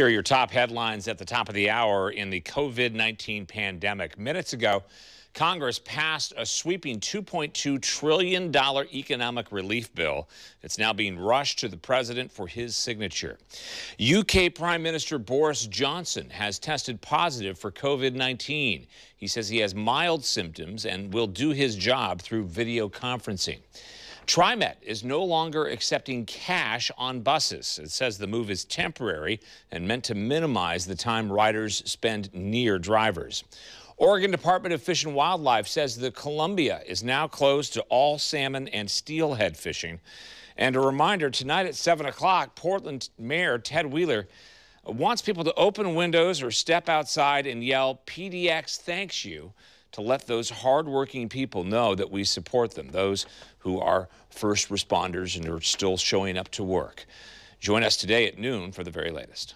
Here are your top headlines at the top of the hour in the COVID 19 pandemic. Minutes ago, Congress passed a sweeping $2.2 trillion economic relief bill. It's now being rushed to the president for his signature. UK Prime Minister Boris Johnson has tested positive for COVID 19. He says he has mild symptoms and will do his job through video conferencing. TriMet is no longer accepting cash on buses. It says the move is temporary and meant to minimize the time riders spend near drivers. Oregon Department of Fish and Wildlife says the Columbia is now closed to all salmon and steelhead fishing. And a reminder, tonight at 7 o'clock, Portland Mayor Ted Wheeler wants people to open windows or step outside and yell, PDX thanks you to let those hardworking people know that we support them, those who are first responders and are still showing up to work. Join us today at noon for the very latest.